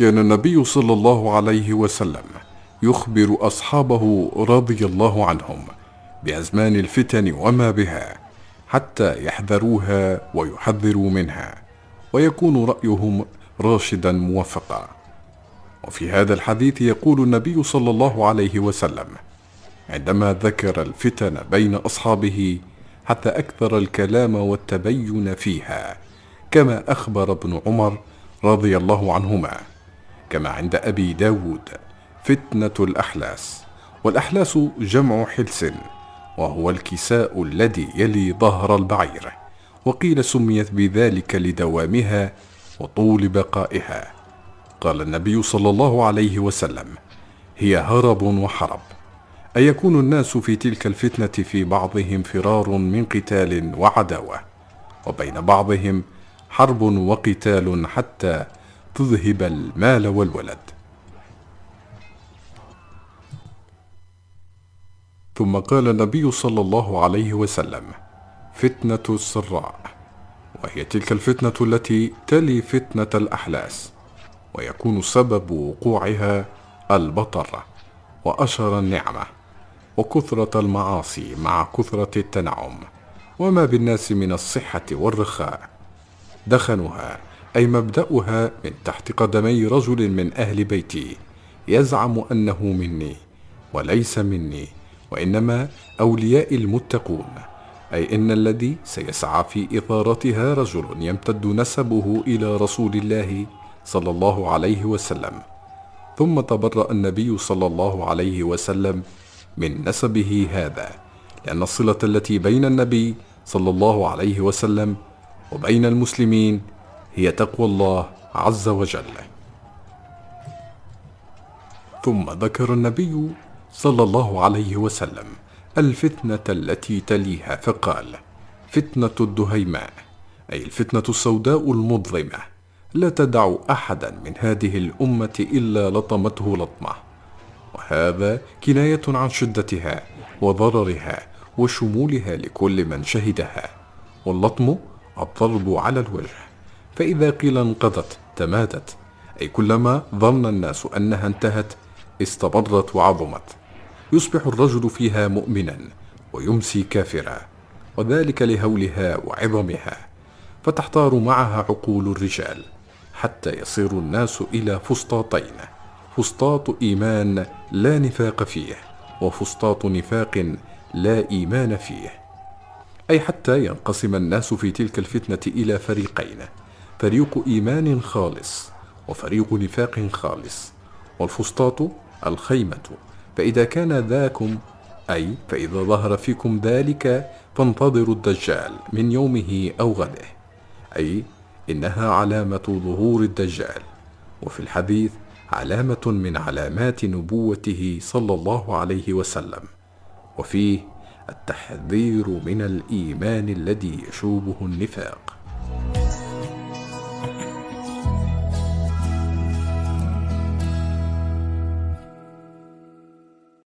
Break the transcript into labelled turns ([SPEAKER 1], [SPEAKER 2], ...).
[SPEAKER 1] كان النبي صلى الله عليه وسلم يخبر اصحابه رضي الله عنهم بازمان الفتن وما بها حتى يحذروها ويحذروا منها ويكون رايهم راشدا موفقا وفي هذا الحديث يقول النبي صلى الله عليه وسلم عندما ذكر الفتن بين اصحابه حتى اكثر الكلام والتبين فيها كما اخبر ابن عمر رضي الله عنهما كما عند أبي داود فتنة الأحلاس والأحلاس جمع حلس وهو الكساء الذي يلي ظهر البعير وقيل سميت بذلك لدوامها وطول بقائها قال النبي صلى الله عليه وسلم هي هرب وحرب أيكون الناس في تلك الفتنة في بعضهم فرار من قتال وعداوة وبين بعضهم حرب وقتال حتى تذهب المال والولد ثم قال النبي صلى الله عليه وسلم فتنه السراء وهي تلك الفتنه التي تلي فتنه الاحلاس ويكون سبب وقوعها البطر واشر النعمه وكثره المعاصي مع كثره التنعم وما بالناس من الصحه والرخاء دخنها أي مبدأها من تحت قدمي رجل من أهل بيتي يزعم أنه مني وليس مني وإنما أولياء المتقون أي إن الذي سيسعى في إثارتها رجل يمتد نسبه إلى رسول الله صلى الله عليه وسلم ثم تبرأ النبي صلى الله عليه وسلم من نسبه هذا لأن الصلة التي بين النبي صلى الله عليه وسلم وبين المسلمين هي تقوى الله عز وجل ثم ذكر النبي صلى الله عليه وسلم الفتنه التي تليها فقال فتنه الدهيماء اي الفتنه السوداء المظلمه لا تدع احدا من هذه الامه الا لطمته لطمه وهذا كنايه عن شدتها وضررها وشمولها لكل من شهدها واللطم الضرب على الوجه فإذا قيل انقضت تماتت أي كلما ظن الناس أنها انتهت استبرت وعظمت يصبح الرجل فيها مؤمنا ويمسي كافرا وذلك لهولها وعظمها فتحتار معها عقول الرجال حتى يصير الناس إلى فسطاطين فسطاط إيمان لا نفاق فيه وفسطاط نفاق لا إيمان فيه أي حتى ينقسم الناس في تلك الفتنة إلى فريقين فريق إيمان خالص وفريق نفاق خالص والفسطاط الخيمة فإذا كان ذاكم أي فإذا ظهر فيكم ذلك فانتظروا الدجال من يومه أو غده أي إنها علامة ظهور الدجال وفي الحديث علامة من علامات نبوته صلى الله عليه وسلم وفيه التحذير من الإيمان الذي يشوبه النفاق